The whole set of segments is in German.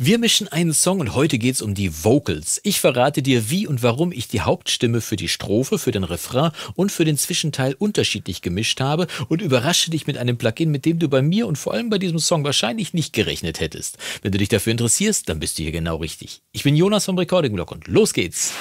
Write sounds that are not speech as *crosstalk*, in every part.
Wir mischen einen Song und heute geht's um die Vocals. Ich verrate dir, wie und warum ich die Hauptstimme für die Strophe, für den Refrain und für den Zwischenteil unterschiedlich gemischt habe und überrasche dich mit einem Plugin, mit dem du bei mir und vor allem bei diesem Song wahrscheinlich nicht gerechnet hättest. Wenn du dich dafür interessierst, dann bist du hier genau richtig. Ich bin Jonas vom Recording Blog und los geht's!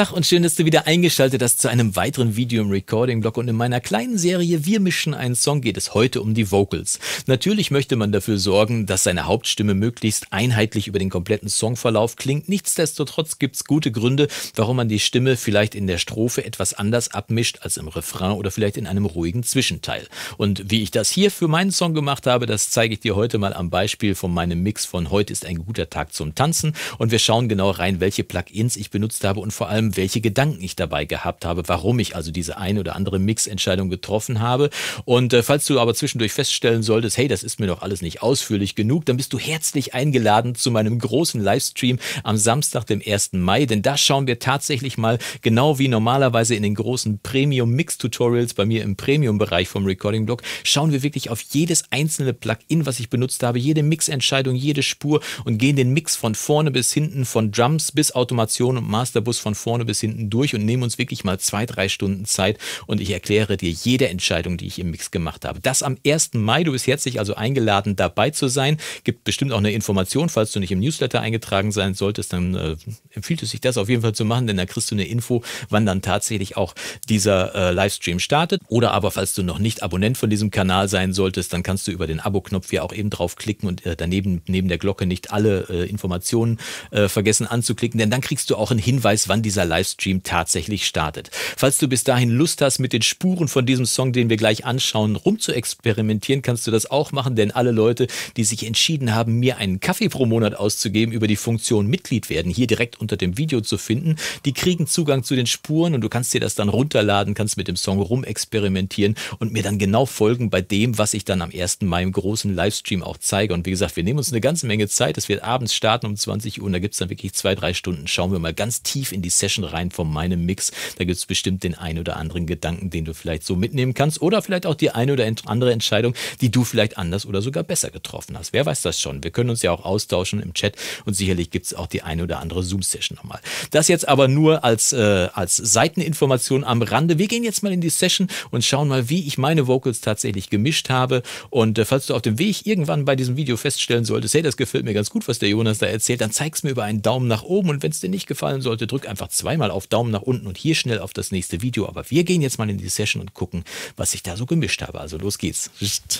Geburtstag und schön, dass du wieder eingeschaltet hast zu einem weiteren Video im Recording-Blog und in meiner kleinen Serie Wir mischen einen Song geht es heute um die Vocals. Natürlich möchte man dafür sorgen, dass seine Hauptstimme möglichst einheitlich über den kompletten Songverlauf klingt. Nichtsdestotrotz gibt's gute Gründe, warum man die Stimme vielleicht in der Strophe etwas anders abmischt als im Refrain oder vielleicht in einem ruhigen Zwischenteil. Und wie ich das hier für meinen Song gemacht habe, das zeige ich dir heute mal am Beispiel von meinem Mix von Heute ist ein guter Tag zum Tanzen und wir schauen genau rein, welche Plugins ich benutzt habe und vor allem, welche Gedanken ich dabei gehabt habe, warum ich also diese eine oder andere Mixentscheidung getroffen habe. Und äh, falls du aber zwischendurch feststellen solltest, hey, das ist mir doch alles nicht ausführlich genug, dann bist du herzlich eingeladen zu meinem großen Livestream am Samstag, dem 1. Mai, denn da schauen wir tatsächlich mal genau wie normalerweise in den großen Premium Mix Tutorials bei mir im Premium Bereich vom Recording Blog, schauen wir wirklich auf jedes einzelne Plugin, was ich benutzt habe, jede Mixentscheidung, jede Spur und gehen den Mix von vorne bis hinten von Drums bis Automation und Masterbus von vorne vorne bis hinten durch und nehmen uns wirklich mal zwei, drei Stunden Zeit und ich erkläre dir jede Entscheidung, die ich im Mix gemacht habe. Das am 1. Mai. Du bist herzlich also eingeladen, dabei zu sein. Gibt bestimmt auch eine Information, falls du nicht im Newsletter eingetragen sein solltest, dann äh, empfiehlt es sich das auf jeden Fall zu machen, denn da kriegst du eine Info, wann dann tatsächlich auch dieser äh, Livestream startet. Oder aber, falls du noch nicht Abonnent von diesem Kanal sein solltest, dann kannst du über den Abo-Knopf hier auch eben draufklicken und äh, daneben neben der Glocke nicht alle äh, Informationen äh, vergessen anzuklicken, denn dann kriegst du auch einen Hinweis, wann dieser dieser Livestream tatsächlich startet. Falls du bis dahin Lust hast, mit den Spuren von diesem Song, den wir gleich anschauen, rumzuexperimentieren, kannst du das auch machen, denn alle Leute, die sich entschieden haben, mir einen Kaffee pro Monat auszugeben über die Funktion Mitglied werden, hier direkt unter dem Video zu finden, die kriegen Zugang zu den Spuren und du kannst dir das dann runterladen, kannst mit dem Song rumexperimentieren und mir dann genau folgen bei dem, was ich dann am 1. Mai im großen Livestream auch zeige. Und wie gesagt, wir nehmen uns eine ganze Menge Zeit. Es wird abends starten um 20 Uhr und da gibt es dann wirklich zwei, drei Stunden. Schauen wir mal ganz tief in die Session Session rein von meinem Mix. Da gibt es bestimmt den ein oder anderen Gedanken, den du vielleicht so mitnehmen kannst oder vielleicht auch die eine oder andere Entscheidung, die du vielleicht anders oder sogar besser getroffen hast. Wer weiß das schon? Wir können uns ja auch austauschen im Chat und sicherlich gibt es auch die eine oder andere Zoom-Session nochmal. Das jetzt aber nur als, äh, als Seiteninformation am Rande. Wir gehen jetzt mal in die Session und schauen mal, wie ich meine Vocals tatsächlich gemischt habe. Und äh, falls du auf dem Weg irgendwann bei diesem Video feststellen solltest, hey, das gefällt mir ganz gut, was der Jonas da erzählt, dann zeig's mir über einen Daumen nach oben und wenn es dir nicht gefallen sollte, drück einfach zweimal auf Daumen nach unten und hier schnell auf das nächste Video. Aber wir gehen jetzt mal in die Session und gucken, was ich da so gemischt habe. Also los geht's.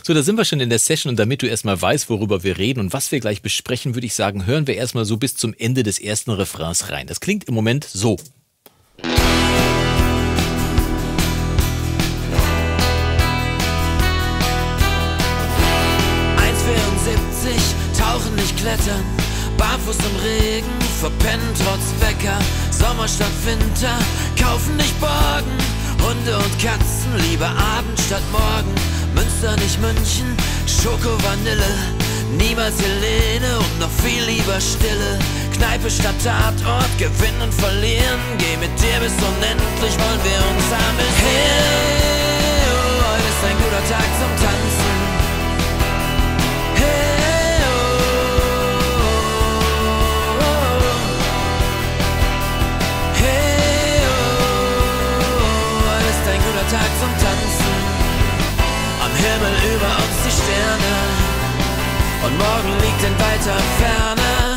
So, da sind wir schon in der Session und damit du erstmal weißt, worüber wir reden und was wir gleich besprechen, würde ich sagen, hören wir erstmal so bis zum Ende des ersten Refrains rein. Das klingt im Moment so. tauchen, nicht klettern, barfuß im Regen verpennen trotz Wecker, Sommer statt Winter, kaufen nicht Borgen, Hunde und Katzen, lieber Abend statt Morgen, Münster nicht München, Schoko Vanille, niemals Helene und noch viel lieber Stille, Kneipe statt Tatort, gewinnen und verlieren, geh mit dir bis unendlich, wollen wir uns amüsieren. Hey, oh, heute ist ein guter Tag zum Tanzen. Himmel über uns die Sterne und morgen liegt in weiter Ferne.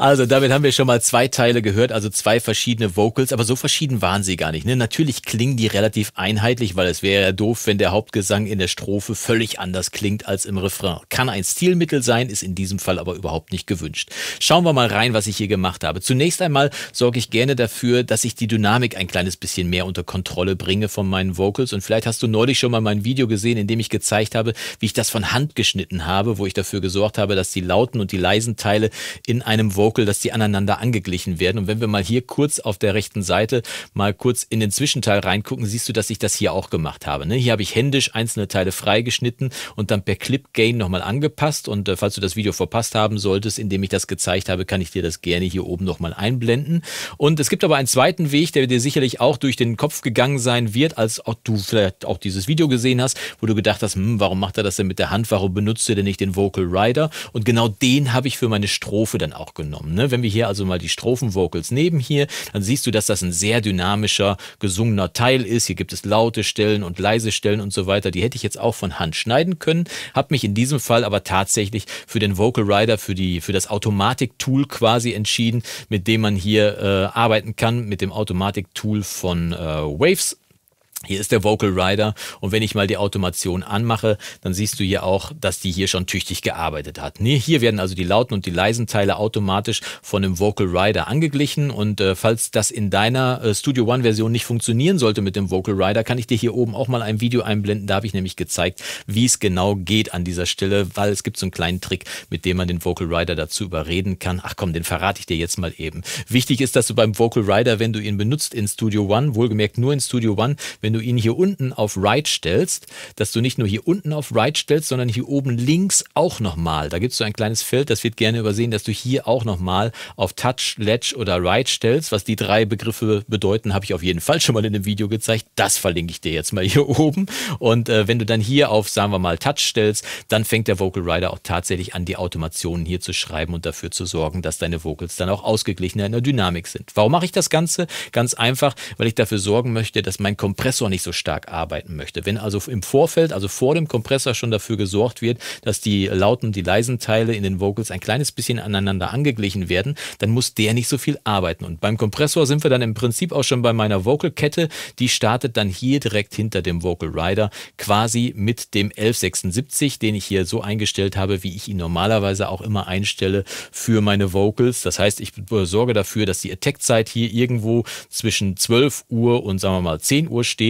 Also damit haben wir schon mal zwei Teile gehört, also zwei verschiedene Vocals, aber so verschieden waren sie gar nicht. Ne? Natürlich klingen die relativ einheitlich, weil es wäre ja doof, wenn der Hauptgesang in der Strophe völlig anders klingt als im Refrain. Kann ein Stilmittel sein, ist in diesem Fall aber überhaupt nicht gewünscht. Schauen wir mal rein, was ich hier gemacht habe. Zunächst einmal sorge ich gerne dafür, dass ich die Dynamik ein kleines bisschen mehr unter Kontrolle bringe von meinen Vocals und vielleicht hast du neulich schon mal mein Video gesehen, in dem ich gezeigt habe, wie ich das von Hand geschnitten habe, wo ich dafür gesorgt habe, dass die lauten und die leisen Teile in einem Vocal Vocal, dass die aneinander angeglichen werden. Und wenn wir mal hier kurz auf der rechten Seite mal kurz in den Zwischenteil reingucken, siehst du, dass ich das hier auch gemacht habe. Ne? Hier habe ich händisch einzelne Teile freigeschnitten und dann per Clip Gain nochmal angepasst. Und äh, falls du das Video verpasst haben solltest, in ich das gezeigt habe, kann ich dir das gerne hier oben nochmal einblenden. Und es gibt aber einen zweiten Weg, der dir sicherlich auch durch den Kopf gegangen sein wird, als auch du vielleicht auch dieses Video gesehen hast, wo du gedacht hast, hm, warum macht er das denn mit der Hand? Warum benutzt er denn nicht den Vocal Rider? Und genau den habe ich für meine Strophe dann auch genommen genommen. Ne? Wenn wir hier also mal die Strophenvocals nehmen hier, dann siehst du, dass das ein sehr dynamischer, gesungener Teil ist. Hier gibt es laute Stellen und leise Stellen und so weiter. Die hätte ich jetzt auch von Hand schneiden können, habe mich in diesem Fall aber tatsächlich für den Vocal Rider, für, die, für das Automatik-Tool quasi entschieden, mit dem man hier äh, arbeiten kann, mit dem Automatik-Tool von äh, Waves hier ist der Vocal Rider und wenn ich mal die Automation anmache, dann siehst du hier auch, dass die hier schon tüchtig gearbeitet hat. Hier werden also die lauten und die leisen Teile automatisch von dem Vocal Rider angeglichen und äh, falls das in deiner äh, Studio One Version nicht funktionieren sollte mit dem Vocal Rider, kann ich dir hier oben auch mal ein Video einblenden. Da habe ich nämlich gezeigt, wie es genau geht an dieser Stelle, weil es gibt so einen kleinen Trick, mit dem man den Vocal Rider dazu überreden kann. Ach komm, den verrate ich dir jetzt mal eben. Wichtig ist, dass du beim Vocal Rider, wenn du ihn benutzt in Studio One, wohlgemerkt nur in Studio One, wenn wenn du ihn hier unten auf Right stellst, dass du nicht nur hier unten auf Right stellst, sondern hier oben links auch nochmal. Da gibt es so ein kleines Feld, das wird gerne übersehen, dass du hier auch nochmal auf Touch, Ledge oder Right stellst. Was die drei Begriffe bedeuten, habe ich auf jeden Fall schon mal in einem Video gezeigt. Das verlinke ich dir jetzt mal hier *laughs* oben. Und äh, wenn du dann hier auf, sagen wir mal, Touch stellst, dann fängt der Vocal Rider auch tatsächlich an, die Automationen hier zu schreiben und dafür zu sorgen, dass deine Vocals dann auch ausgeglichener in der Dynamik sind. Warum mache ich das Ganze? Ganz einfach, weil ich dafür sorgen möchte, dass mein Kompressor Kompressor nicht so stark arbeiten möchte. Wenn also im Vorfeld, also vor dem Kompressor schon dafür gesorgt wird, dass die lauten und die leisen Teile in den Vocals ein kleines bisschen aneinander angeglichen werden, dann muss der nicht so viel arbeiten. Und beim Kompressor sind wir dann im Prinzip auch schon bei meiner Vocal-Kette. Die startet dann hier direkt hinter dem Vocal Rider, quasi mit dem 1176, den ich hier so eingestellt habe, wie ich ihn normalerweise auch immer einstelle für meine Vocals. Das heißt, ich sorge dafür, dass die Attack-Zeit hier irgendwo zwischen 12 Uhr und sagen wir mal 10 Uhr steht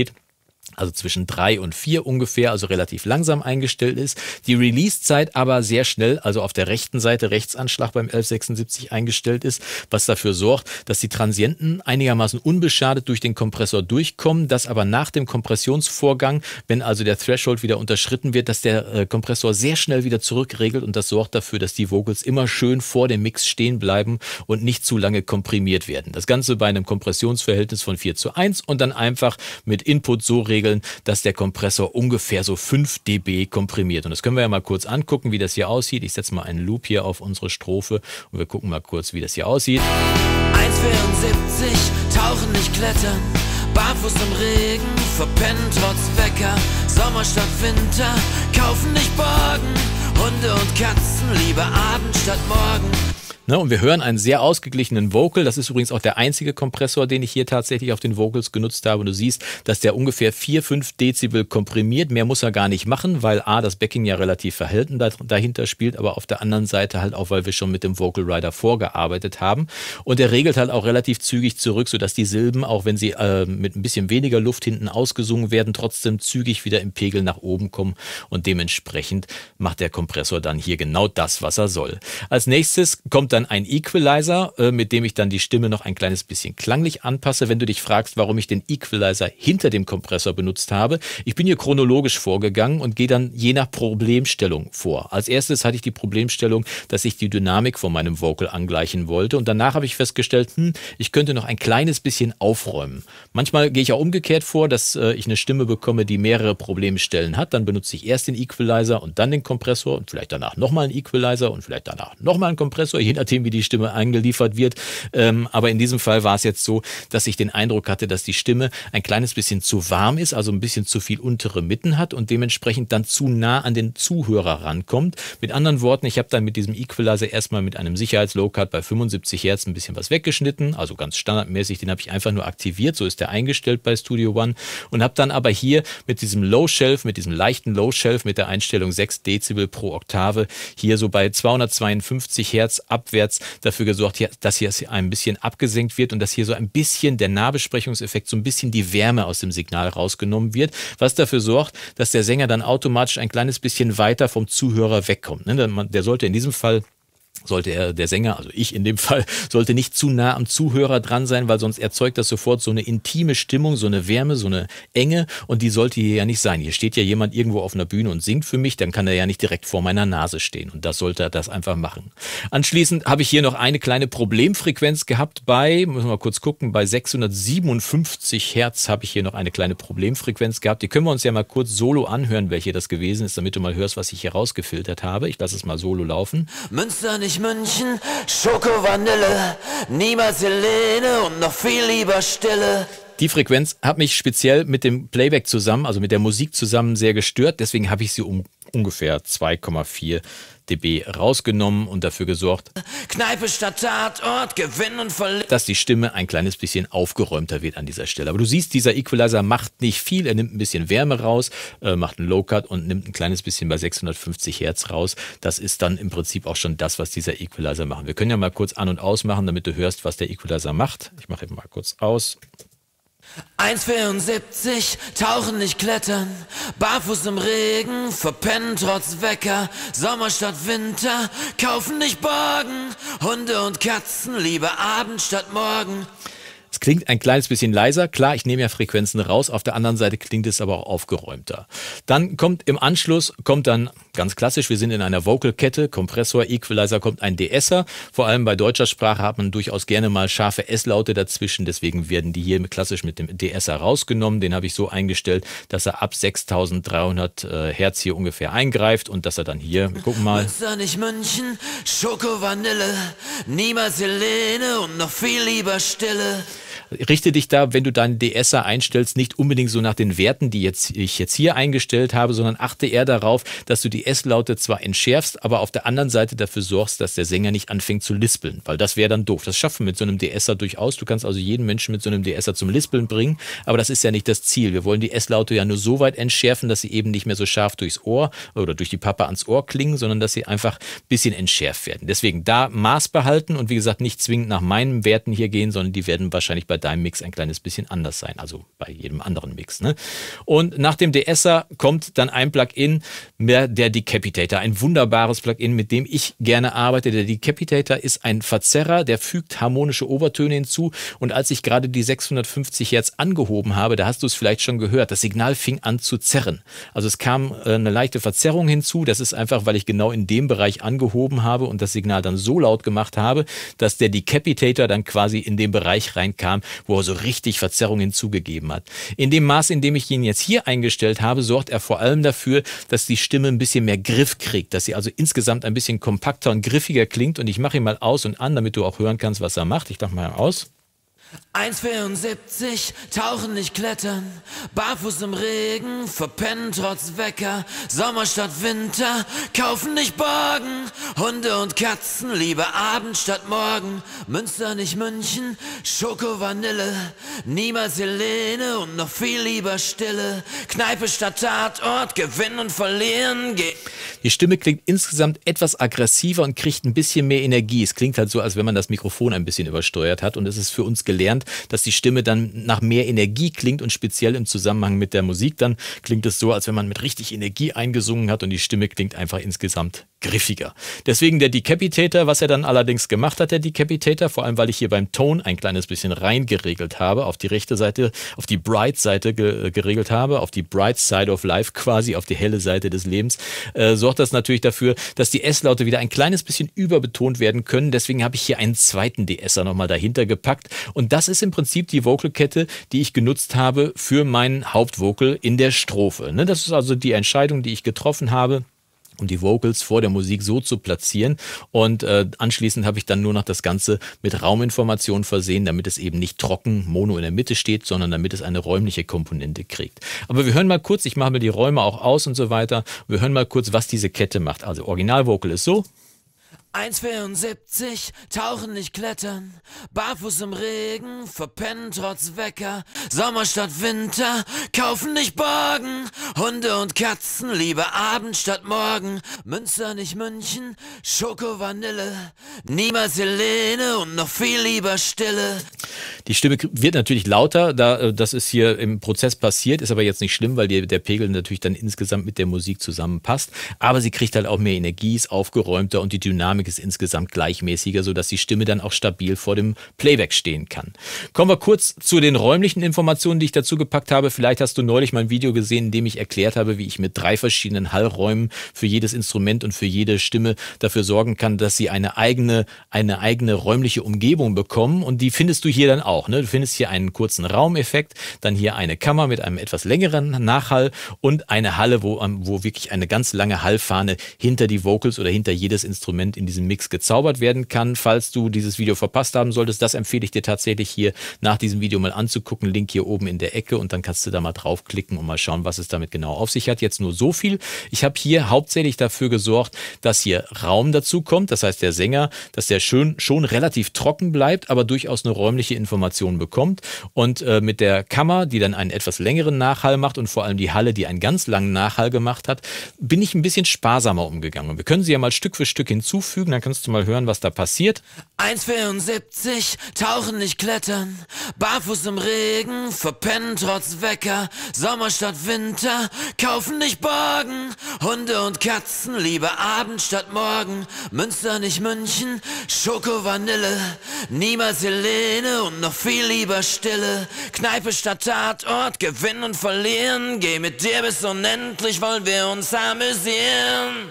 also zwischen drei und vier ungefähr, also relativ langsam eingestellt ist. Die Release-Zeit aber sehr schnell, also auf der rechten Seite Rechtsanschlag beim 1176 eingestellt ist, was dafür sorgt, dass die Transienten einigermaßen unbeschadet durch den Kompressor durchkommen, dass aber nach dem Kompressionsvorgang, wenn also der Threshold wieder unterschritten wird, dass der äh, Kompressor sehr schnell wieder zurückregelt und das sorgt dafür, dass die Vocals immer schön vor dem Mix stehen bleiben und nicht zu lange komprimiert werden. Das Ganze bei einem Kompressionsverhältnis von 4 zu 1 und dann einfach mit Input so regeln, dass der Kompressor ungefähr so 5 dB komprimiert. Und das können wir ja mal kurz angucken, wie das hier aussieht. Ich setze mal einen Loop hier auf unsere Strophe und wir gucken mal kurz, wie das hier aussieht. 1,74, tauchen nicht klettern. Barfuß im Regen, verpennen trotz Wecker. Sommer statt Winter, kaufen nicht Borgen. Hunde und Katzen, lieber Abend statt Morgen. Ne? Und wir hören einen sehr ausgeglichenen Vocal. Das ist übrigens auch der einzige Kompressor, den ich hier tatsächlich auf den Vocals genutzt habe. Und du siehst, dass der ungefähr 4, 5 Dezibel komprimiert. Mehr muss er gar nicht machen, weil A, das Backing ja relativ verhalten dahinter spielt, aber auf der anderen Seite halt auch, weil wir schon mit dem Vocal Rider vorgearbeitet haben. Und der regelt halt auch relativ zügig zurück, sodass die Silben, auch wenn sie äh, mit ein bisschen weniger Luft hinten ausgesungen werden, trotzdem zügig wieder im Pegel nach oben kommen. Und dementsprechend macht der Kompressor dann hier genau das, was er soll. Als nächstes kommt dann dann einen Equalizer, äh, mit dem ich dann die Stimme noch ein kleines bisschen klanglich anpasse. Wenn du dich fragst, warum ich den Equalizer hinter dem Kompressor benutzt habe, ich bin hier chronologisch vorgegangen und gehe dann je nach Problemstellung vor. Als erstes hatte ich die Problemstellung, dass ich die Dynamik von meinem Vocal angleichen wollte und danach habe ich festgestellt, hm, ich könnte noch ein kleines bisschen aufräumen. Manchmal gehe ich auch umgekehrt vor, dass äh, ich eine Stimme bekomme, die mehrere Problemstellen hat, dann benutze ich erst den Equalizer und dann den Kompressor und vielleicht danach nochmal einen Equalizer und vielleicht danach nochmal einen Kompressor, je nachdem, nachdem, wie die Stimme eingeliefert wird. Ähm, aber in diesem Fall war es jetzt so, dass ich den Eindruck hatte, dass die Stimme ein kleines bisschen zu warm ist, also ein bisschen zu viel untere Mitten hat und dementsprechend dann zu nah an den Zuhörer rankommt. Mit anderen Worten, ich habe dann mit diesem Equalizer erstmal mit einem sicherheits bei 75 Hertz ein bisschen was weggeschnitten, also ganz standardmäßig, den habe ich einfach nur aktiviert, so ist der eingestellt bei Studio One und habe dann aber hier mit diesem Low-Shelf, mit diesem leichten Low-Shelf mit der Einstellung 6 Dezibel pro Oktave hier so bei 252 Hertz abwärts aufwärts dafür gesorgt, dass hier ein bisschen abgesenkt wird und dass hier so ein bisschen der Nahbesprechungseffekt, so ein bisschen die Wärme aus dem Signal rausgenommen wird, was dafür sorgt, dass der Sänger dann automatisch ein kleines bisschen weiter vom Zuhörer wegkommt. Ne? Der sollte in diesem Fall sollte er, der Sänger, also ich in dem *laughs* Fall, sollte nicht zu nah am Zuhörer dran sein, weil sonst erzeugt das sofort so eine intime Stimmung, so eine Wärme, so eine Enge und die sollte hier ja nicht sein. Hier steht ja jemand irgendwo auf einer Bühne und singt für mich, dann kann er ja nicht direkt vor meiner Nase stehen und das sollte er das einfach machen. Anschließend habe ich hier noch eine kleine Problemfrequenz gehabt bei, müssen wir mal kurz gucken, bei 657 Hertz habe ich hier noch eine kleine Problemfrequenz gehabt. Die können wir uns ja mal kurz solo anhören, welche das gewesen ist, damit du mal hörst, was ich hier rausgefiltert habe. Ich lasse es mal solo laufen. Münster nicht ich München, Schoko-Vanille, niemals Helene und noch viel lieber Stille. Die Frequenz hat mich speziell mit dem Playback zusammen, also mit der Musik zusammen sehr gestört, deswegen habe ich sie um ungefähr 2,4 DB rausgenommen und dafür gesorgt, Kneipe statt Tatort, Gewinn und dass die Stimme ein kleines bisschen aufgeräumter wird an dieser Stelle. Aber du siehst, dieser Equalizer macht nicht viel, er nimmt ein bisschen Wärme raus, äh, macht einen Low-Cut und nimmt ein kleines bisschen bei 650 Hertz raus. Das ist dann im Prinzip auch schon das, was dieser Equalizer macht. Wir können ja mal kurz an- und ausmachen, damit du hörst, was der Equalizer macht. Ich mache eben mal kurz aus. 1,74, tauchen nicht klettern, barfuß im Regen, verpennen trotz Wecker, Sommer statt Winter, kaufen nicht Borgen, Hunde und Katzen, lieber Abend statt Morgen. Es klingt ein kleines bisschen leiser. Klar, ich nehme ja Frequenzen raus. Auf der anderen Seite klingt es aber auch aufgeräumter. Dann kommt im Anschluss, kommt dann ganz klassisch, wir sind in einer Vocal-Kette, Kompressor, Equalizer, kommt ein DSer. Vor allem bei deutscher Sprache hat man durchaus gerne mal scharfe S-Laute dazwischen. Deswegen werden die hier klassisch mit dem DSer rausgenommen. Den habe ich so eingestellt, dass er ab 6300 äh, Hertz hier ungefähr eingreift und dass er dann hier, wir gucken mal. Münster nicht München, Schoko Vanille, niemals Helene und noch viel lieber Stille richte dich da, wenn du deinen DSer einstellst, nicht unbedingt so nach den Werten, die jetzt, ich jetzt hier eingestellt habe, sondern achte eher darauf, dass du die S-Laute zwar entschärfst, aber auf der anderen Seite dafür sorgst, dass der Sänger nicht anfängt zu lispeln, weil das wäre dann doof. Das schaffen wir mit so einem DSer durchaus. Du kannst also jeden Menschen mit so einem DSer zum Lispeln bringen, aber das ist ja nicht das Ziel. Wir wollen die S-Laute ja nur so weit entschärfen, dass sie eben nicht mehr so scharf durchs Ohr oder durch die Pappe ans Ohr klingen, sondern dass sie einfach ein bisschen entschärft werden. Deswegen da Maß behalten und wie gesagt nicht zwingend nach meinen Werten hier gehen, sondern die werden wahrscheinlich bei deinem Mix ein kleines bisschen anders sein, also bei jedem anderen Mix. Ne? Und nach dem DSer kommt dann ein Plugin, der Decapitator, ein wunderbares Plugin, mit dem ich gerne arbeite. Der Decapitator ist ein Verzerrer, der fügt harmonische Obertöne hinzu und als ich gerade die 650 Hertz angehoben habe, da hast du es vielleicht schon gehört, das Signal fing an zu zerren. Also es kam äh, eine leichte Verzerrung hinzu, das ist einfach, weil ich genau in dem Bereich angehoben habe und das Signal dann so laut gemacht habe, dass der Decapitator dann quasi in den Bereich reinkam, wo er so richtig Verzerrungen zugegeben hat. In dem Maß, in dem ich ihn jetzt hier eingestellt habe, sorgt er vor allem dafür, dass die Stimme ein bisschen mehr Griff kriegt, dass sie also insgesamt ein bisschen kompakter und griffiger klingt. Und ich mache ihn mal aus und an, damit du auch hören kannst, was er macht. Ich mache mal aus. 1,74, tauchen nicht klettern, barfuß im Regen, verpennen trotz Wecker, Sommer statt Winter, kaufen nicht Borgen, Hunde und Katzen, lieber Abend statt Morgen, Münster nicht München, Schoko Vanille, niemals Helene und noch viel lieber Stille, Kneipe statt Tatort, gewinnen und verlieren, geh. Die Stimme klingt insgesamt etwas aggressiver und kriegt ein bisschen mehr Energie. Es klingt halt so, als wenn man das Mikrofon ein bisschen übersteuert hat und es ist für uns gelernt gelernt, dass die Stimme dann nach mehr Energie klingt und speziell im Zusammenhang mit der Musik dann klingt es so, als wenn man mit richtig Energie eingesungen hat und die Stimme klingt einfach insgesamt griffiger. Deswegen der Decapitator, was er dann allerdings gemacht hat, der Decapitator, vor allem weil ich hier beim Ton ein kleines bisschen reingeregelt habe, auf die rechte Seite, auf die Bright Seite geregelt habe, auf die Bright Side of Life quasi, auf die helle Seite des Lebens, äh, sorgt das natürlich dafür, dass die S-Laute wieder ein kleines bisschen überbetont werden können. Deswegen habe ich hier einen zweiten DSer nochmal dahinter gepackt und das ist im Prinzip die Vocalkette, die ich genutzt habe für meinen Hauptvocal in der Strophe. Ne? Das ist also die Entscheidung, die ich getroffen habe um die Vocals vor der Musik so zu platzieren. Und äh, anschließend habe ich dann nur noch das Ganze mit Rauminformationen versehen, damit es eben nicht trocken mono in der Mitte steht, sondern damit es eine räumliche Komponente kriegt. Aber wir hören mal kurz, ich mache mir die Räume auch aus und so weiter. Wir hören mal kurz, was diese Kette macht. Also Originalvocal ist so. 1,74, tauchen nicht klettern, barfuß im Regen, verpennen trotz Wecker, Sommer statt Winter, kaufen nicht Borgen, Hunde und Katzen, lieber Abend statt Morgen, Münster nicht München, Schoko Vanille, niemals Helene und noch viel lieber Stille. Die Stimme wird natürlich lauter, da äh, das ist hier im Prozess passiert, ist aber jetzt nicht schlimm, weil die, der Pegel natürlich dann insgesamt mit der Musik zusammenpasst, aber sie kriegt halt auch mehr Energie, ist aufgeräumter und die Dynamik Dynamik ist insgesamt gleichmäßiger, sodass die Stimme dann auch stabil vor dem Playback stehen kann. Kommen wir kurz zu den räumlichen Informationen, die ich dazu gepackt habe. Vielleicht hast du neulich mein Video gesehen, in dem ich erklärt habe, wie ich mit drei verschiedenen Hallräumen für jedes Instrument und für jede Stimme dafür sorgen kann, dass sie eine eigene, eine eigene räumliche Umgebung bekommen. Und die findest du hier dann auch. Ne? Du findest hier einen kurzen Raumeffekt, dann hier eine Kammer mit einem etwas längeren Nachhall und eine Halle, wo, ähm, wo wirklich eine ganz lange Hallfahne hinter die Vocals oder hinter jedes Instrument in die diesem Mix gezaubert werden kann. Falls du dieses Video verpasst haben solltest, das empfehle ich dir tatsächlich hier nach diesem Video mal anzugucken. Link hier oben in der Ecke und dann kannst du da mal draufklicken und mal schauen, was es damit genau auf sich hat. Jetzt nur so viel. Ich habe hier hauptsächlich dafür gesorgt, dass hier Raum dazu kommt. Das heißt, der Sänger, dass der schön, schon relativ trocken bleibt, aber durchaus eine räumliche Information bekommt. Und äh, mit der Kammer, die dann einen etwas längeren Nachhall macht und vor allem die Halle, die einen ganz langen Nachhall gemacht hat, bin ich ein bisschen sparsamer umgegangen. Wir können sie ja mal Stück für Stück hinzufügen einfügen, dann kannst du mal hören, was da passiert. 1,74, tauchen nicht klettern, barfuß im Regen, verpennen trotz Wecker, Sommer statt Winter, kaufen nicht Borgen, Hunde und Katzen, lieber Abend statt Morgen, Münster nicht München, Schoko Vanille, niemals Helene und noch viel lieber Stille, Kneipe statt Tatort, gewinnen und verlieren, geh mit dir bis unendlich, wollen wir uns amüsieren.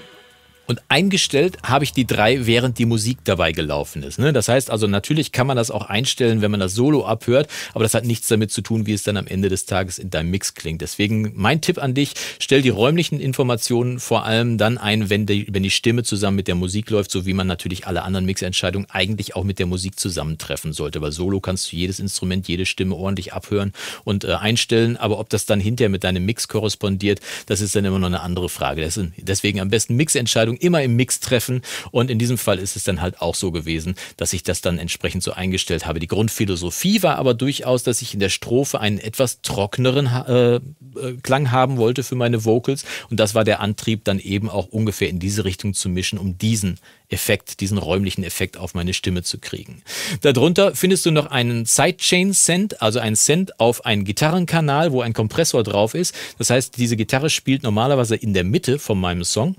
Und eingestellt habe ich die drei, während die Musik dabei gelaufen ist. Ne? Das heißt also, natürlich kann man das auch einstellen, wenn man das Solo abhört, aber das hat nichts damit zu tun, wie es dann am Ende des Tages in deinem Mix klingt. Deswegen mein Tipp an dich, stell die räumlichen Informationen vor allem dann ein, wenn die, wenn die Stimme zusammen mit der Musik läuft, so wie man natürlich alle anderen Mixentscheidungen eigentlich auch mit der Musik zusammentreffen sollte. Weil Solo kannst du jedes Instrument, jede Stimme ordentlich abhören und äh, einstellen, aber ob das dann hinterher mit deinem Mix korrespondiert, das ist dann immer noch eine andere Frage. Deswegen am besten Mixentscheidung immer im Mix treffen. Und in diesem Fall ist es dann halt auch so gewesen, dass ich das dann entsprechend so eingestellt habe. Die Grundphilosophie war aber durchaus, dass ich in der Strophe einen etwas trockneren äh, äh, Klang haben wollte für meine Vocals. Und das war der Antrieb, dann eben auch ungefähr in diese Richtung zu mischen, um diesen Effekt, diesen räumlichen Effekt auf meine Stimme zu kriegen. Darunter findest du noch einen Sidechain-Send, also einen Send auf einen Gitarrenkanal, wo ein Kompressor drauf ist. Das heißt, diese Gitarre spielt normalerweise in der Mitte von meinem Song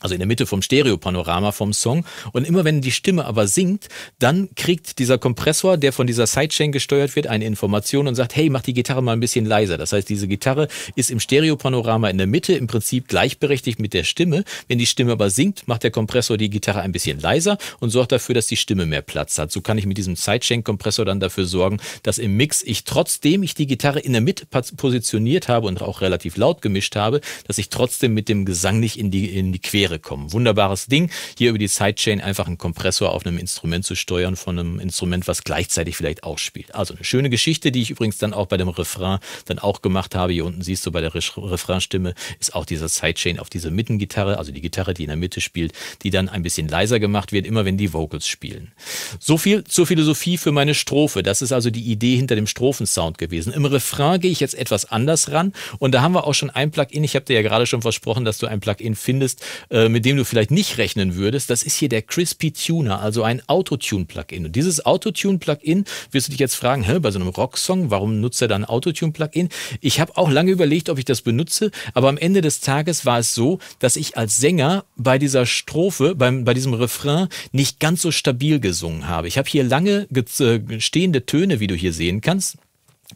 also in der Mitte vom Stereopanorama vom Song. Und immer wenn die Stimme aber singt, dann kriegt dieser Kompressor, der von dieser Sidechain gesteuert wird, eine Information und sagt, hey, mach die Gitarre mal ein bisschen leiser. Das heißt, diese Gitarre ist im Stereopanorama in der Mitte im Prinzip gleichberechtigt mit der Stimme. Wenn die Stimme aber singt, macht der Kompressor die Gitarre ein bisschen leiser und sorgt dafür, dass die Stimme mehr Platz hat. So kann ich mit diesem Sidechain-Kompressor dann dafür sorgen, dass im Mix ich trotzdem ich die Gitarre in der Mitte positioniert habe und auch relativ laut gemischt habe, dass ich trotzdem mit dem Gesang nicht in die, in die Quere Quere kommen. Wunderbares Ding, hier über die Sidechain einfach einen Kompressor auf einem Instrument zu steuern von einem Instrument, was gleichzeitig vielleicht auch spielt. Also eine schöne Geschichte, die ich übrigens dann auch bei dem Refrain dann auch gemacht habe. Hier unten siehst du bei der Refrainstimme ist auch dieser Sidechain auf diese Mittengitarre, also die Gitarre, die in der Mitte spielt, die dann ein bisschen leiser gemacht wird, immer wenn die Vocals spielen. So viel zur Philosophie für meine Strophe. Das ist also die Idee hinter dem Strophensound gewesen. Im Refrain gehe ich jetzt etwas anders ran und da haben wir auch schon ein Plugin. Ich habe dir ja gerade schon versprochen, dass du ein Plugin findest, äh, äh, mit dem du vielleicht nicht rechnen würdest, das ist hier der Crispy Tuner, also ein Autotune-Plugin. Und dieses Autotune-Plugin, wirst du dich jetzt fragen, hä, bei so einem Rocksong, warum nutzt er dann Autotune-Plugin? Ich habe auch lange überlegt, ob ich das benutze, aber am Ende des Tages war es so, dass ich als Sänger bei dieser Strophe, beim, bei diesem Refrain nicht ganz so stabil gesungen habe. Ich habe hier lange äh, stehende Töne, wie du hier sehen kannst.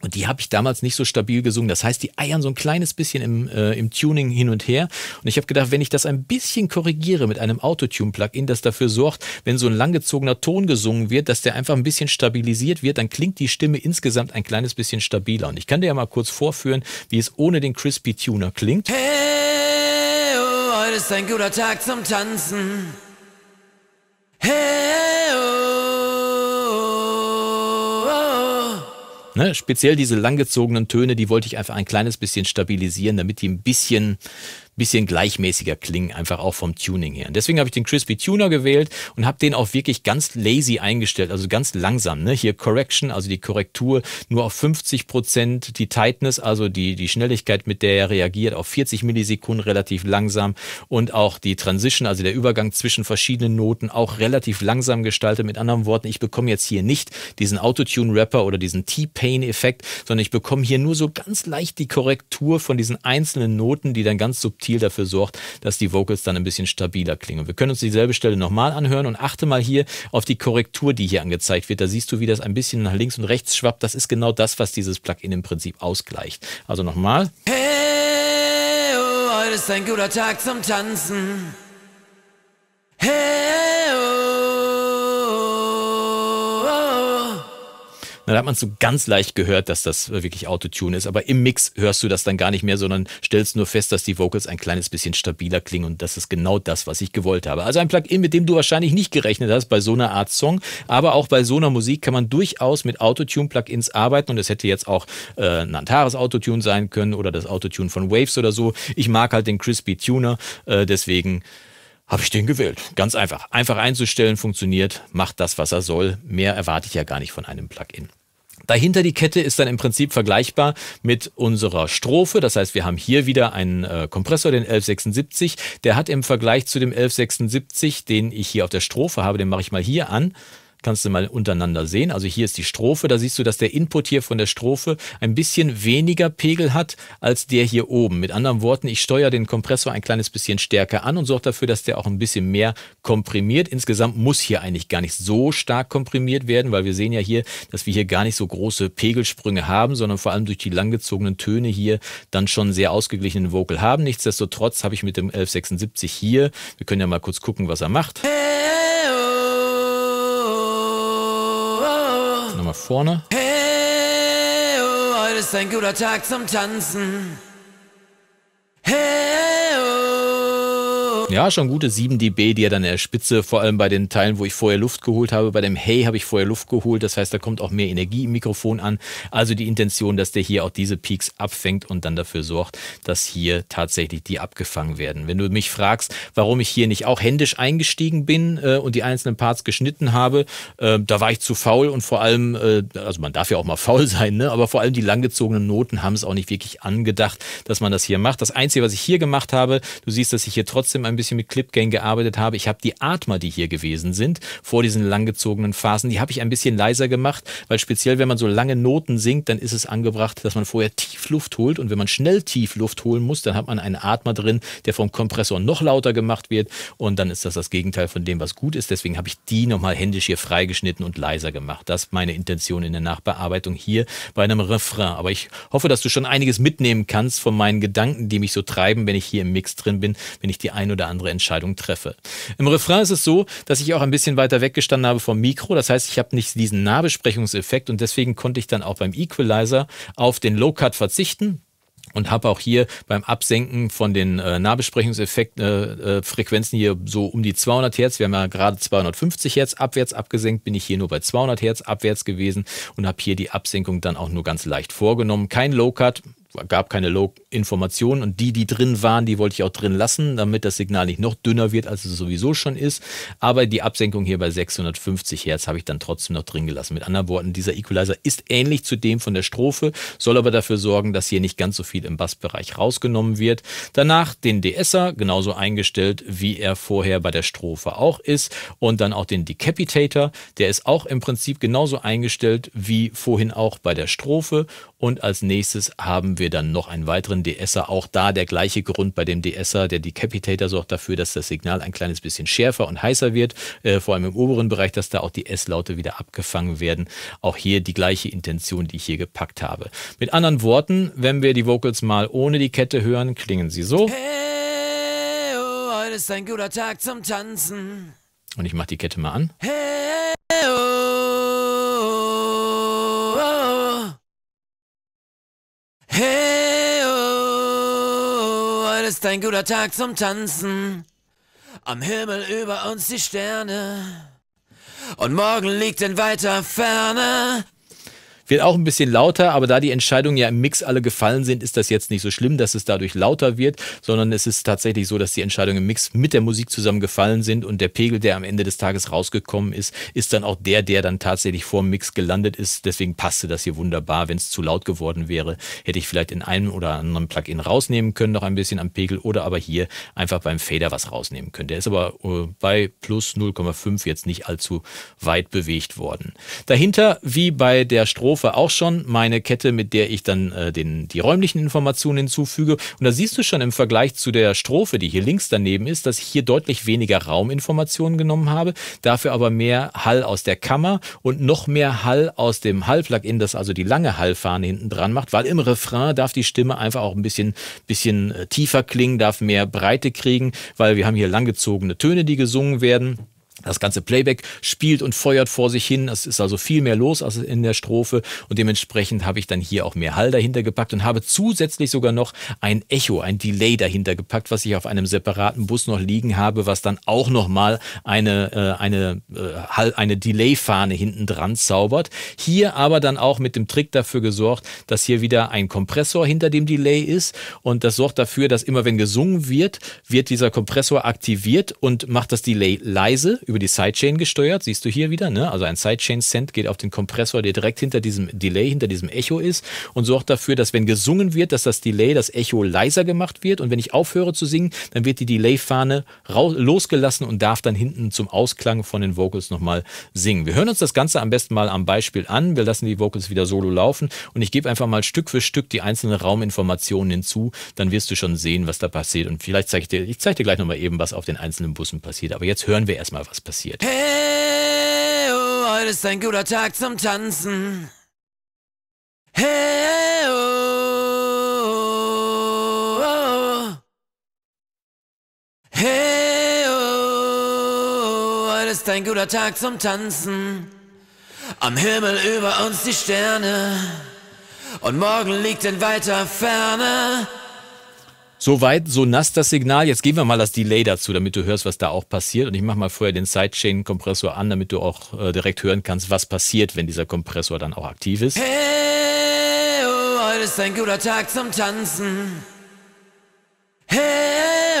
Und die habe ich damals nicht so stabil gesungen. Das heißt, die eiern so ein kleines bisschen im, äh, im Tuning hin und her. Und ich habe gedacht, wenn ich das ein bisschen korrigiere mit einem Autotune-Plugin, das dafür sorgt, wenn so ein langgezogener Ton gesungen wird, dass der einfach ein bisschen stabilisiert wird, dann klingt die Stimme insgesamt ein kleines bisschen stabiler. Und ich kann dir ja mal kurz vorführen, wie es ohne den Crispy Tuner klingt. Hey, oh, heute ist ein guter Tag zum Tanzen. Hey, oh. Ne? Speziell diese langgezogenen Töne, die wollte ich einfach ein kleines bisschen stabilisieren, damit die ein bisschen, bisschen gleichmäßiger klingen, einfach auch vom Tuning her. Und deswegen habe ich den Crispy Tuner gewählt und habe den auch wirklich ganz lazy eingestellt, also ganz langsam. Ne? Hier Correction, also die Korrektur nur auf 50 Prozent, die Tightness, also die, die Schnelligkeit, mit der er reagiert, auf 40 Millisekunden relativ langsam und auch die Transition, also der Übergang zwischen verschiedenen Noten, auch relativ langsam gestaltet. Mit anderen Worten, ich bekomme jetzt hier nicht diesen Autotune-Rapper oder diesen T-Pain-Effekt, sondern ich bekomme hier nur so ganz leicht die Korrektur von diesen einzelnen Noten, die dann ganz subtil subtil dafür sorgt, dass die Vocals dann ein bisschen stabiler klingen. Wir können uns dieselbe Stelle nochmal anhören und achte mal hier auf die Korrektur, die hier angezeigt wird. Da siehst du, wie das ein bisschen nach links und rechts schwappt. Das ist genau das, was dieses Plugin im Prinzip ausgleicht. Also nochmal. Hey, oh, heute ist ein guter Tag zum Tanzen. Hey, oh. Na, da hat man so ganz leicht gehört, dass das wirklich Autotune ist. Aber im Mix hörst du das dann gar nicht mehr, sondern stellst nur fest, dass die Vocals ein kleines bisschen stabiler klingen. Und das ist genau das, was ich gewollt habe. Also ein Plugin, mit dem du wahrscheinlich nicht gerechnet hast bei so einer Art Song. Aber auch bei so einer Musik kann man durchaus mit Autotune-Plugins arbeiten. Und es hätte jetzt auch äh, Nantares Autotune sein können oder das Autotune von Waves oder so. Ich mag halt den Crispy Tuner. Äh, deswegen habe ich den gewählt. Ganz einfach. Einfach einzustellen, funktioniert, macht das, was er soll. Mehr erwarte ich ja gar nicht von einem Plugin. Dahinter die Kette ist dann im Prinzip vergleichbar mit unserer Strophe. Das heißt, wir haben hier wieder einen äh, Kompressor, den 1176. Der hat im Vergleich zu dem 1176, den ich hier auf der Strophe habe, den mache ich mal hier an, kannst du mal untereinander sehen. Also hier ist die Strophe, da siehst du, dass der Input hier von der Strophe ein bisschen weniger Pegel hat als der hier oben. Mit anderen Worten, ich steuere den Kompressor ein kleines bisschen stärker an und sorge dafür, dass der auch ein bisschen mehr komprimiert. Insgesamt muss hier eigentlich gar nicht so stark komprimiert werden, weil wir sehen ja hier, dass wir hier gar nicht so große Pegelsprünge haben, sondern vor allem durch die langgezogenen Töne hier dann schon sehr ausgeglichenen Vocal haben. Nichtsdestotrotz habe ich mit dem 1176 hier, wir können ja mal kurz gucken, was er macht. Hey! Nochmal vorne. Hey, oh, heute ist ein guter Tag zum Tanzen. Hey, oh ja, schon gute 7 dB, die er dann in der Spitze, vor allem bei den Teilen, wo ich vorher Luft geholt habe. Bei dem Hey habe ich vorher Luft geholt. Das heißt, da kommt auch mehr Energie im Mikrofon an. Also die Intention, dass der hier auch diese Peaks abfängt und dann dafür sorgt, dass hier tatsächlich die abgefangen werden. Wenn du mich fragst, warum ich hier nicht auch händisch eingestiegen bin äh, und die einzelnen Parts geschnitten habe, äh, da war ich zu faul und vor allem, äh, also man darf ja auch mal faul sein, ne? aber vor allem die langgezogenen Noten haben es auch nicht wirklich angedacht, dass man das hier macht. Das Einzige, was ich hier gemacht habe, du siehst, dass ich hier trotzdem ein bisschen bisschen mit Gang gearbeitet habe. Ich habe die Atmer, die hier gewesen sind, vor diesen langgezogenen Phasen, die habe ich ein bisschen leiser gemacht, weil speziell, wenn man so lange Noten singt, dann ist es angebracht, dass man vorher Tiefluft holt. Und wenn man schnell Tiefluft holen muss, dann hat man einen Atmer drin, der vom Kompressor noch lauter gemacht wird. Und dann ist das das Gegenteil von dem, was gut ist. Deswegen habe ich die nochmal händisch hier freigeschnitten und leiser gemacht. Das ist meine Intention in der Nachbearbeitung hier bei einem Refrain. Aber ich hoffe, dass du schon einiges mitnehmen kannst von meinen Gedanken, die mich so treiben, wenn ich hier im Mix drin bin, wenn ich die ein oder andere andere Entscheidung treffe. Im Refrain ist es so, dass ich auch ein bisschen weiter weggestanden habe vom Mikro. Das heißt, ich habe nicht diesen Nahbesprechungseffekt und deswegen konnte ich dann auch beim Equalizer auf den Low Cut verzichten und habe auch hier beim Absenken von den äh, Nahbesprechungseffekt-Frequenzen äh, äh, hier so um die 200 Hertz. Wir haben ja gerade 250 Hertz abwärts abgesenkt, bin ich hier nur bei 200 Hertz abwärts gewesen und habe hier die Absenkung dann auch nur ganz leicht vorgenommen. Kein Low-Cut, gab keine log informationen und die, die drin waren, die wollte ich auch drin lassen, damit das Signal nicht noch dünner wird, als es sowieso schon ist. Aber die Absenkung hier bei 650 Hertz habe ich dann trotzdem noch drin gelassen. Mit anderen Worten, dieser Equalizer ist ähnlich zu dem von der Strophe, soll aber dafür sorgen, dass hier nicht ganz so viel im Bassbereich rausgenommen wird. Danach den DSer genauso eingestellt, wie er vorher bei der Strophe auch ist. Und dann auch den Decapitator, der ist auch im Prinzip genauso eingestellt wie vorhin auch bei der Strophe. Und als nächstes haben wir wir dann noch einen weiteren DSer. Auch da der gleiche Grund bei dem DSer, der Decapitator sorgt dafür, dass das Signal ein kleines bisschen schärfer und heißer wird, äh, vor allem im oberen Bereich, dass da auch die S-Laute wieder abgefangen werden. Auch hier die gleiche Intention, die ich hier gepackt habe. Mit anderen Worten, wenn wir die Vocals mal ohne die Kette hören, klingen sie so. Hey, oh, heute ist ein guter Tag zum Tanzen. Und ich mache die Kette mal an. Hey, oh. Heute ist ein guter Tag zum Tanzen. Am Himmel über uns die Sterne. Und morgen liegt in weiter Ferne. Wird auch ein bisschen lauter, aber da die Entscheidungen ja im Mix alle gefallen sind, ist das jetzt nicht so schlimm, dass es dadurch lauter wird, sondern es ist tatsächlich so, dass die Entscheidungen im Mix mit der Musik zusammen gefallen sind und der Pegel, der am Ende des Tages rausgekommen ist, ist dann auch der, der dann tatsächlich vor dem Mix gelandet ist. Deswegen passte das hier wunderbar. Wenn es zu laut geworden wäre, hätte ich vielleicht in einem oder anderen Plugin rausnehmen können, noch ein bisschen am Pegel oder aber hier einfach beim Fader was rausnehmen können. Der ist aber äh, bei plus 0,5 jetzt nicht allzu weit bewegt worden. Dahinter, wie bei der Strom Katastrophe auch schon meine Kette, mit der ich dann äh, den, die räumlichen Informationen hinzufüge. Und da siehst du schon im Vergleich zu der Strophe, die hier links daneben ist, dass ich hier deutlich weniger Rauminformationen genommen habe, dafür aber mehr Hall aus der Kammer und noch mehr Hall aus dem Hall-Plugin, das also die lange Hallfahne hinten dran macht, weil im Refrain darf die Stimme einfach auch ein bisschen, bisschen äh, tiefer klingen, darf mehr Breite kriegen, weil wir haben hier langgezogene Töne, die gesungen werden das ganze Playback spielt und feuert vor sich hin. Es ist also viel mehr los als in der Strophe und dementsprechend habe ich dann hier auch mehr Hall dahinter gepackt und habe zusätzlich sogar noch ein Echo, ein Delay dahinter gepackt, was ich auf einem separaten Bus noch liegen habe, was dann auch nochmal eine, äh, eine, äh, eine Delay-Fahne hinten dran zaubert. Hier aber dann auch mit dem Trick dafür gesorgt, dass hier wieder ein Kompressor hinter dem Delay ist und das sorgt dafür, dass immer wenn gesungen wird, wird dieser Kompressor aktiviert und macht das Delay leise über die Sidechain gesteuert, siehst du hier wieder, ne? Also ein Sidechain-Send geht auf den Kompressor, der direkt hinter diesem Delay, hinter diesem Echo ist und sorgt dafür, dass wenn gesungen wird, dass das Delay, das Echo leiser gemacht wird und wenn ich aufhöre zu singen, dann wird die Delay-Fahne losgelassen und darf dann hinten zum Ausklang von den Vocals nochmal singen. Wir hören uns das Ganze am besten mal am Beispiel an. Wir lassen die Vocals wieder solo laufen und ich gebe einfach mal Stück für Stück die einzelnen Rauminformationen hinzu. Dann wirst du schon sehen, was da passiert und vielleicht zeige ich dir, ich zeige dir gleich nochmal eben, was auf den einzelnen Bussen passiert. Aber jetzt hören wir erstmal, was passiert. Hey, oh, heute ist ein guter Tag zum Tanzen. Hey, oh, oh, oh. hey, oh, oh, heute ist ein guter Tag zum Tanzen. Am Himmel über uns die Sterne. Und morgen liegt in weiter Ferne. Soweit so nass das Signal. Jetzt geben wir mal das Delay dazu, damit du hörst, was da auch passiert. Und ich mache mal vorher den Sidechain-Kompressor an, damit du auch äh, direkt hören kannst, was passiert, wenn dieser Kompressor dann auch aktiv ist. Hey, oh, heute ist ein guter Tag zum Tanzen. Hey,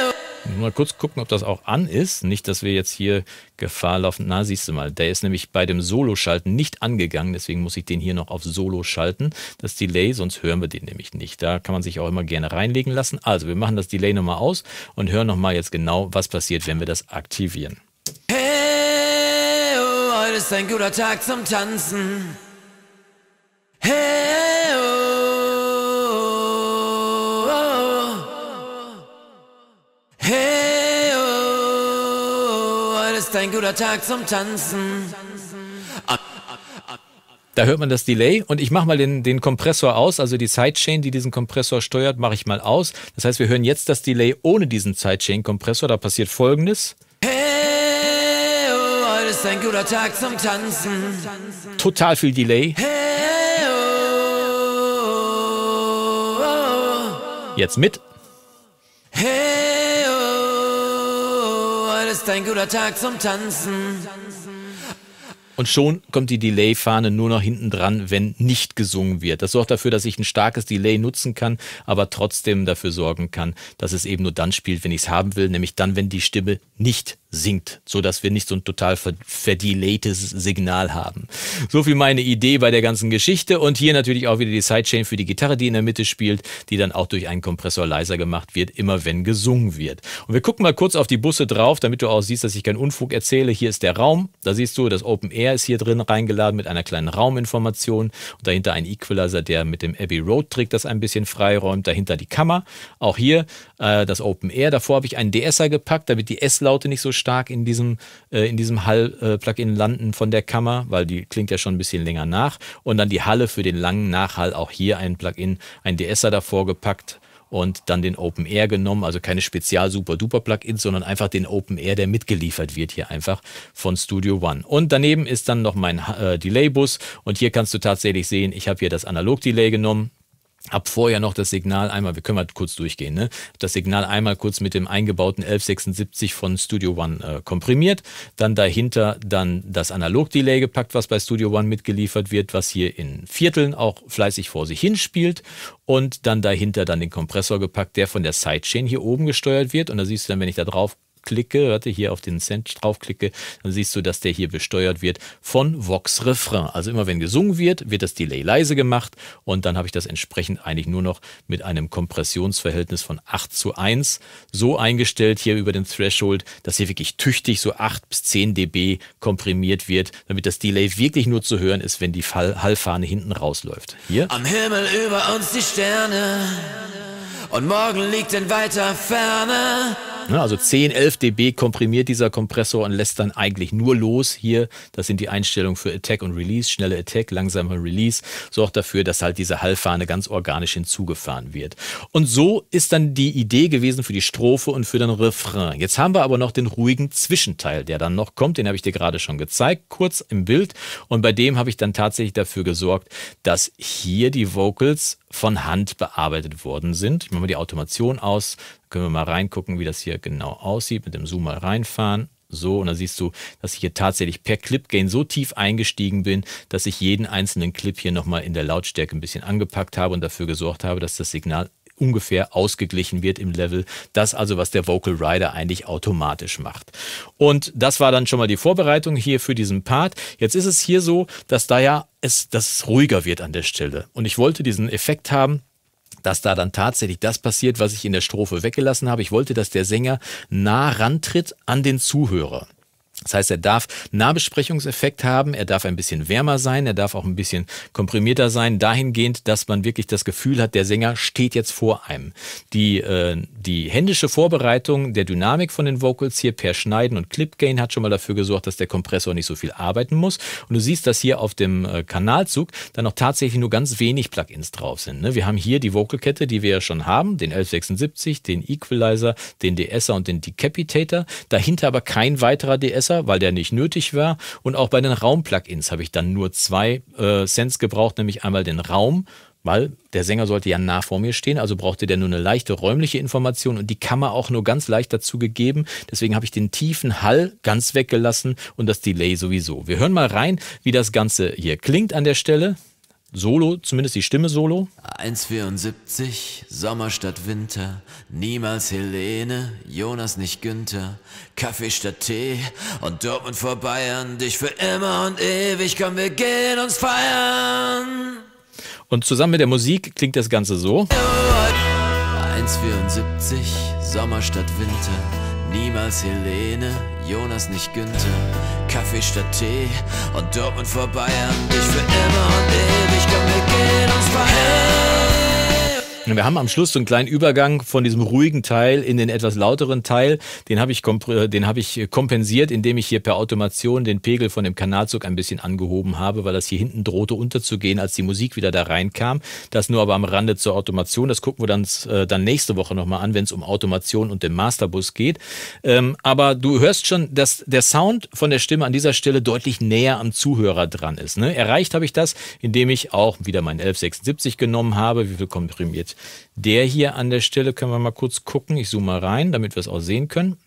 oh. Mal kurz gucken, ob das auch an ist. Nicht, dass wir jetzt hier Gefahr laufen. Na, siehst du mal, der ist nämlich bei dem Solo-Schalten nicht angegangen. Deswegen muss ich den hier noch auf Solo schalten. Das Delay, sonst hören wir den nämlich nicht. Da kann man sich auch immer gerne reinlegen lassen. Also, wir machen das Delay nochmal aus und hören nochmal jetzt genau, was passiert, wenn wir das aktivieren. Hey, oh, heute ist ein guter Tag zum Tanzen. Hey, oh. Hey, oh, heute ist ein guter Tag zum Tanzen. Da hört man das Delay und ich mache mal den, den Kompressor aus, also die Sidechain, die diesen Kompressor steuert, mache ich mal aus. Das heißt, wir hören jetzt das Delay ohne diesen Sidechain-Kompressor. Da passiert folgendes. Hey, oh, heute ist ein guter Tag zum Tanzen. Total viel Delay. Hey, oh, oh, oh. Jetzt mit. Hey, ist ein guter Tag zum Tanzen. Und schon kommt die Delay-Fahne nur noch hinten dran, wenn nicht gesungen wird. Das sorgt dafür, dass ich ein starkes Delay nutzen kann, aber trotzdem dafür sorgen kann, dass es eben nur dann spielt, wenn ich es haben will, nämlich dann, wenn die Stimme nicht sinkt, sodass wir nicht so ein total verdelates Signal haben. So viel meine Idee bei der ganzen Geschichte. Und hier natürlich auch wieder die Sidechain für die Gitarre, die in der Mitte spielt, die dann auch durch einen Kompressor leiser gemacht wird, immer wenn gesungen wird. Und wir gucken mal kurz auf die Busse drauf, damit du auch siehst, dass ich keinen Unfug erzähle. Hier ist der Raum. Da siehst du, das Open Air ist hier drin reingeladen mit einer kleinen Rauminformation. Und dahinter ein Equalizer, der mit dem Abbey Road Trick das ein bisschen freiräumt. Dahinter die Kammer. Auch hier äh, das Open Air. Davor habe ich einen DSer gepackt, damit die S-Laute nicht so stark in diesem, äh, in diesem Hall-Plugin äh, landen von der Kammer, weil die klingt ja schon ein bisschen länger nach. Und dann die Halle für den langen Nachhall, auch hier ein Plugin, ein DSer davor gepackt und dann den Open Air genommen, also keine spezial super duper Plugins, sondern einfach den Open Air, der mitgeliefert wird hier einfach von Studio One. Und daneben ist dann noch mein äh, Delay Bus und hier kannst du tatsächlich sehen, ich habe hier das Analog Delay genommen. Ab vorher noch das Signal einmal, wir können mal kurz durchgehen, ne? das Signal einmal kurz mit dem eingebauten 1176 von Studio One äh, komprimiert, dann dahinter dann das Analog-Delay gepackt, was bei Studio One mitgeliefert wird, was hier in Vierteln auch fleißig vor sich hinspielt und dann dahinter dann den Kompressor gepackt, der von der Sidechain hier oben gesteuert wird und da siehst du dann, wenn ich da drauf klicke, warte, hier auf den Cent draufklicke, dann siehst du, dass der hier besteuert wird von Vox Refrain. Also immer wenn gesungen wird, wird das Delay leise gemacht und dann habe ich das entsprechend eigentlich nur noch mit einem Kompressionsverhältnis von 8 zu 1 so eingestellt hier über den Threshold, dass hier wirklich tüchtig so 8 bis 10 dB komprimiert wird, damit das Delay wirklich nur zu hören ist, wenn die Fall Hallfahne hinten rausläuft. Hier. Am Himmel über uns die Sterne und morgen liegt in weiter Ferne. Ne, also 10, 11 dB komprimiert dieser Kompressor und lässt dann eigentlich nur los. Hier, das sind die Einstellungen für Attack und Release, schnelle Attack, langsamer Release. Sorgt dafür, dass halt diese Hallfahne ganz organisch hinzugefahren wird. Und so ist dann die Idee gewesen für die Strophe und für den Refrain. Jetzt haben wir aber noch den ruhigen Zwischenteil, der dann noch kommt. Den habe ich dir gerade schon gezeigt, kurz im Bild. Und bei dem habe ich dann tatsächlich dafür gesorgt, dass hier die Vocals von Hand bearbeitet worden sind. Ich mache mal die Automation aus, können wir mal reingucken, wie das hier genau aussieht. Mit dem Zoom mal reinfahren. So, und da siehst du, dass ich hier tatsächlich per Clip Gain so tief eingestiegen bin, dass ich jeden einzelnen Clip hier nochmal in der Lautstärke ein bisschen angepackt habe und dafür gesorgt habe, dass das Signal ungefähr ausgeglichen wird im Level. Das also, was der Vocal Rider eigentlich automatisch macht. Und das war dann schon mal die Vorbereitung hier für diesen Part. Jetzt ist es hier so, dass da ja es, dass es ruhiger wird an der Stelle. Und ich wollte diesen Effekt haben, dass da dann tatsächlich das passiert, was ich in der Strophe weggelassen habe. Ich wollte, dass der Sänger nah rantritt an den Zuhörer. Das heißt, er darf Nahbesprechungseffekt haben, er darf ein bisschen wärmer sein, er darf auch ein bisschen komprimierter sein, dahingehend, dass man wirklich das Gefühl hat, der Sänger steht jetzt vor einem. Die, äh, die händische Vorbereitung der Dynamik von den Vocals hier per Schneiden und Clipgain hat schon mal dafür gesorgt, dass der Kompressor nicht so viel arbeiten muss. Und du siehst, dass hier auf dem äh, Kanalzug dann noch tatsächlich nur ganz wenig Plugins drauf sind. Ne? Wir haben hier die Vocalkette, die wir ja schon haben, den 1176, den Equalizer, den De-Esser und den Decapitator. Dahinter aber kein weiterer De-Esser Sensor, weil der nicht nötig war. Und auch bei den Raum-Plugins habe ich dann nur zwei äh, Sens gebraucht, nämlich einmal den Raum, weil der Sänger sollte ja nah vor mir stehen, also brauchte der nur eine leichte räumliche Information und die Kammer auch nur ganz leicht dazu gegeben. Deswegen habe ich den tiefen Hall ganz weggelassen und das Delay sowieso. Wir hören mal rein, wie das Ganze hier klingt an der Stelle solo, zumindest die Stimme solo. 1,74, Sommer statt Winter, niemals Helene, Jonas nicht Günther, Kaffee statt Tee und Dortmund vor Bayern, dich für immer und ewig, komm wir gehen uns feiern. Und zusammen mit der Musik klingt das Ganze so. 1,74, Sommer statt Winter, Niemals Helene, Jonas nicht Günther. Kaffee statt Tee und Dortmund vor Bayern. Dich für immer und ewig, komm, wir gehen uns verheiraten. Wir haben am Schluss so einen kleinen Übergang von diesem ruhigen Teil in den etwas lauteren Teil. Den habe ich, äh, den hab ich kompensiert, indem ich hier per Automation den Pegel von dem Kanalzug ein bisschen angehoben habe, weil das hier hinten drohte unterzugehen, als die Musik wieder da reinkam. Das nur aber am Rande zur Automation. Das gucken wir dann, äh, dann nächste Woche nochmal an, wenn es um Automation und den Masterbus geht. Ähm, aber du hörst schon, dass der Sound von der Stimme an dieser Stelle deutlich näher am Zuhörer dran ist. Ne? Erreicht habe ich das, indem ich auch wieder meinen 1176 genommen habe. Wie viel komprimiert der hier an der Stelle können wir mal kurz gucken. Ich zoome mal rein, damit wir es auch sehen können.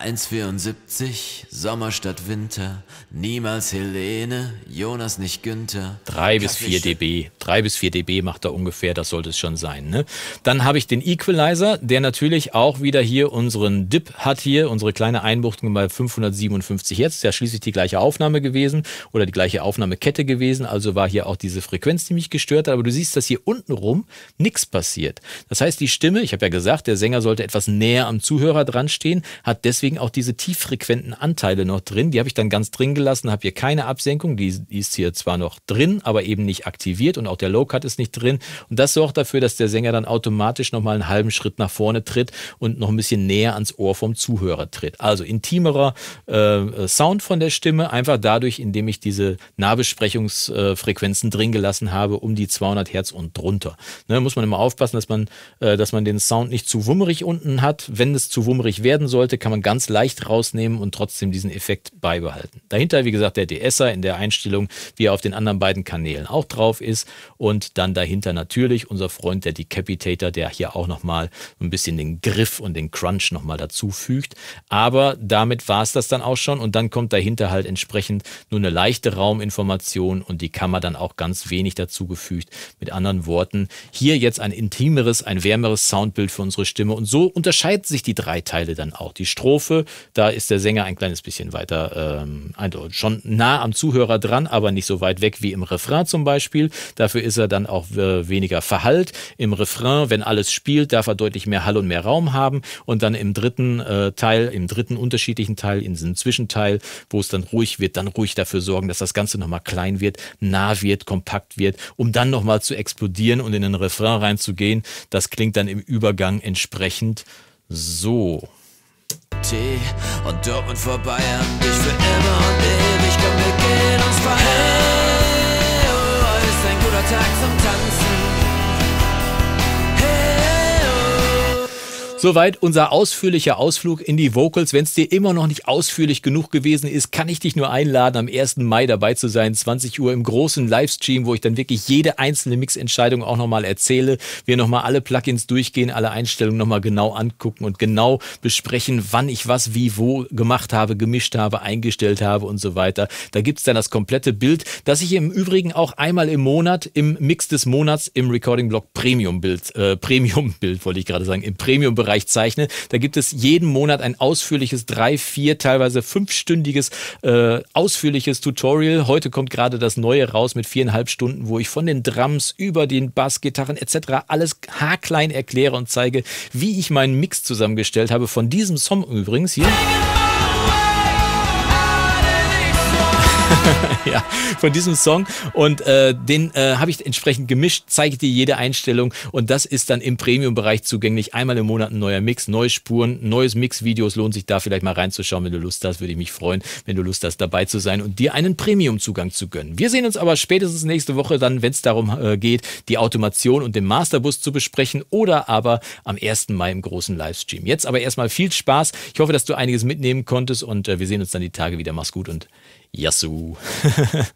1,74, Sommer Winter, niemals Helene, Jonas nicht Günther. 3 bis 4 dB, 3 bis 4 dB macht er ungefähr, das sollte es schon sein. Ne? Dann habe ich den Equalizer, der natürlich auch wieder hier unseren Dip hat hier, unsere kleine Einbuchtung bei 557 Hertz, Ist ja schließlich die gleiche Aufnahme gewesen oder die gleiche Aufnahmekette gewesen, also war hier auch diese Frequenz, die mich gestört hat, aber du siehst, dass hier unten rum nichts passiert. Das heißt, die Stimme, ich habe ja gesagt, der Sänger sollte etwas näher am Zuhörer dran stehen, hat deswegen deswegen auch diese tieffrequenten Anteile noch drin. Die habe ich dann ganz drin gelassen, habe hier keine Absenkung. Die, die, ist hier zwar noch drin, aber eben nicht aktiviert und auch der Low Cut ist nicht drin. Und das sorgt dafür, dass der Sänger dann automatisch nochmal einen halben Schritt nach vorne tritt und noch ein bisschen näher ans Ohr vom Zuhörer tritt. Also intimerer äh, Sound von der Stimme, einfach dadurch, indem ich diese Nahbesprechungsfrequenzen drin gelassen habe, um die 200 Hertz und drunter. Ne, muss man immer aufpassen, dass man, äh, dass man den Sound nicht zu wummerig unten hat. Wenn es zu wummerig werden sollte, kann man man ganz leicht rausnehmen und trotzdem diesen Effekt beibehalten. Dahinter, wie gesagt, der DSer in der Einstellung, wie er auf den anderen beiden Kanälen auch drauf ist. Und dann dahinter natürlich unser Freund, der Decapitator, der hier auch nochmal ein bisschen den Griff und den Crunch nochmal dazu fügt. Aber damit war es das dann auch schon. Und dann kommt dahinter halt entsprechend nur eine leichte Rauminformation und die Kammer dann auch ganz wenig dazugefügt. Mit anderen Worten, hier jetzt ein intimeres, ein wärmeres Soundbild für unsere Stimme. Und so unterscheiden sich die drei Teile dann auch. Die Strom Strophe, da ist der Sänger ein kleines bisschen weiter, ähm, schon nah am Zuhörer dran, aber nicht so weit weg wie im Refrain zum Beispiel. Dafür ist er dann auch äh, weniger verhallt. Im Refrain, wenn alles spielt, darf er deutlich mehr Hall und mehr Raum haben. Und dann im dritten äh, Teil, im dritten unterschiedlichen Teil, in diesem Zwischenteil, wo es dann ruhig wird, dann ruhig dafür sorgen, dass das Ganze nochmal klein wird, nah wird, kompakt wird, um dann nochmal zu explodieren und in den Refrain reinzugehen. Das klingt dann im Übergang entsprechend so. Tee und Dortmund vor Bayern. dich für immer und ewig. Komm, wir gehen uns verheilen. Hey, oh, ist ein guter Tag zum Tanzen. Soweit unser ausführlicher Ausflug in die Vocals. Wenn es dir immer noch nicht ausführlich genug gewesen ist, kann ich dich nur einladen, am 1. Mai dabei zu sein, 20 Uhr im großen Livestream, wo ich dann wirklich jede einzelne Mixentscheidung auch nochmal erzähle. Wir nochmal alle Plugins durchgehen, alle Einstellungen nochmal genau angucken und genau besprechen, wann ich was wie wo gemacht habe, gemischt habe, eingestellt habe und so weiter. Da gibt es dann das komplette Bild, das ich im Übrigen auch einmal im Monat im Mix des Monats im Recording Blog Premium Bild, äh, Premium Bild wollte ich gerade sagen, im Premium Bereich Bereich zeichne. Da gibt es jeden Monat ein ausführliches, drei, vier, teilweise fünfstündiges, äh, ausführliches Tutorial. Heute kommt gerade das neue raus mit viereinhalb Stunden, wo ich von den Drums über den Bass, Gitarren etc. alles haarklein erkläre und zeige, wie ich meinen Mix zusammengestellt habe. Von diesem Song übrigens hier. *laughs* ja, von diesem Song. Und äh, den äh, habe ich entsprechend gemischt, zeige dir jede Einstellung. Und das ist dann im Premium-Bereich zugänglich. Einmal im Monat ein neuer Mix, neue Spuren, neues Mix-Videos. Lohnt sich da vielleicht mal reinzuschauen, wenn du Lust hast. Würde ich mich freuen, wenn du Lust hast, dabei zu sein und dir einen Premium-Zugang zu gönnen. Wir sehen uns aber spätestens nächste Woche dann, wenn es darum äh, geht, die Automation und den Masterbus zu besprechen oder aber am 1. Mai im großen Livestream. Jetzt aber erstmal viel Spaß. Ich hoffe, dass du einiges mitnehmen konntest und äh, wir sehen uns dann die Tage wieder. Mach's gut und Yasu *laughs*